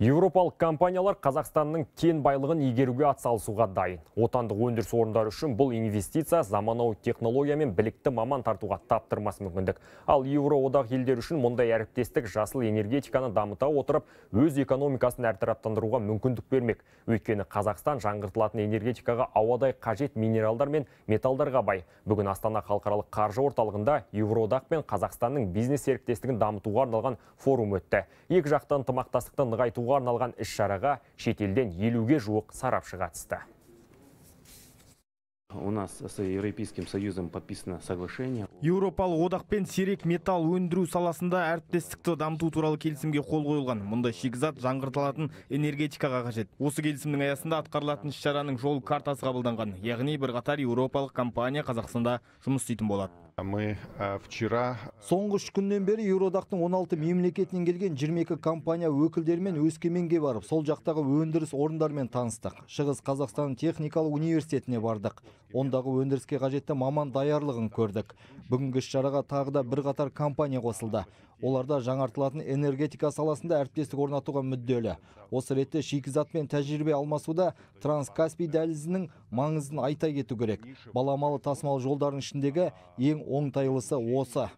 Еуропалық компаниялар Қазақстанның кен байлығын игеруге атсалысуға дайын. Отандық өндіріс орындары үшін бұл инвестиция заманауи технология мен білікті маман тартуға таптырмас мүмкіндік. Ал Еуроодақ елдері үшін мұндай әріптестік жасыл энергетиканы дамыта отырып, өз экономикасын әртараптандыруға мүмкіндік бермек. Өйткені Қазақстан жаңғыртылатын энергетикаға ауадай қажет минералдар мен металдарға бай. Бүгін Астана халықаралық қаржы орталығында Еуроодақ пен Қазақстанның бизнес серіктестігін дамытуға арналған форум өтті. Екі жақты ынтымақтастықты нығайтуға арналған іс шараға шетелден елуге жуық сарапшы қатысты У нас с Европейским Союзом подписано соглашение. Еуропалық одақпен сирек металл өндіру саласында әріптестікті дамыту туралы келісімге қол қойылған. Мұнда шегізат жаңғыртылатын энергетикаға қажет. Осы келісімнің аясында атқарылатын іс-шараның жол картасы қабылданған. Яғни бір бірқатар еуропалық компания Қазақстанда жұмыс істейтін болады мы вчера соңғы үш күннен бері еуроодақтың 16 мемлекетінен келген 22 компания өкілдерімен өскеменге барып сол жақтағы өндіріс орындарымен таныстық шығыс Қазақстанның техникалық университетіне бардық ондағы өндіріске қажетті маман даярлығын көрдік бүгінгі іс шараға тағы да бірқатар компания қосылды оларда жаңартылатын энергетика саласында әріптестік орнатуға мүдделі осы ретте шикізатпен тәжірибе алмасуда транскаспий дәлізінің маңызын айта кету керек баламалы тасымал жолдарының ішіндегі ең оңтайлысы осы